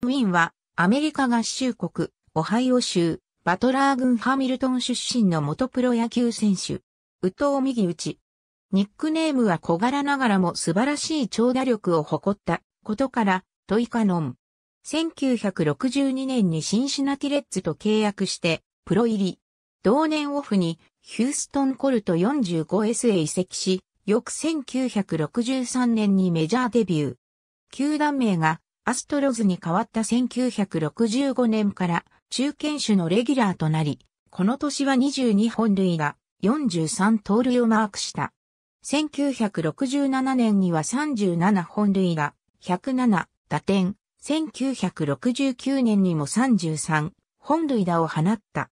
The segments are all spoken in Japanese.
ウィンはアメリカ合衆国、オハイオ州、バトラー郡ハミルトン出身の元プロ野球選手。ウト藤右打ち。ニックネームは小柄ながらも素晴らしい長打力を誇ったことから、トイカノン。1962年にシンシナティレッツと契約して、プロ入り。同年オフにヒューストンコルト 45S へ移籍し、翌1963年にメジャーデビュー。球団名がアストロズに変わった1965年から中堅種のレギュラーとなり、この年は22本類が43盗塁をマークした。1967年には37本類が107打点、1969年にも33本類打を放った。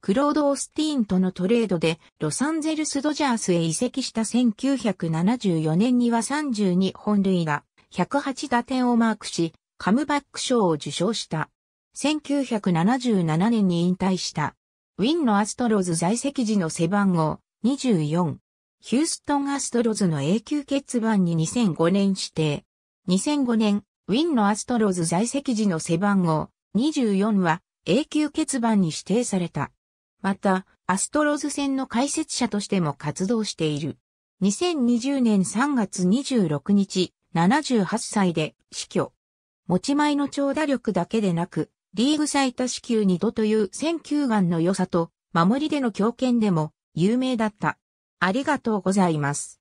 クロード・オスティーンとのトレードでロサンゼルス・ドジャースへ移籍した1974年には32本類が108打点をマークし、カムバック賞を受賞した。1977年に引退した。ウィンのアストロズ在籍時の背番号24。ヒューストンアストロズの永久欠番に2005年指定。2005年、ウィンのアストロズ在籍時の背番号24は永久欠番に指定された。また、アストロズ戦の解説者としても活動している。2020年3月26日、78歳で死去。持ち前の長打力だけでなく、リーグ最多支給2度という選球眼の良さと、守りでの強肩でも有名だった。ありがとうございます。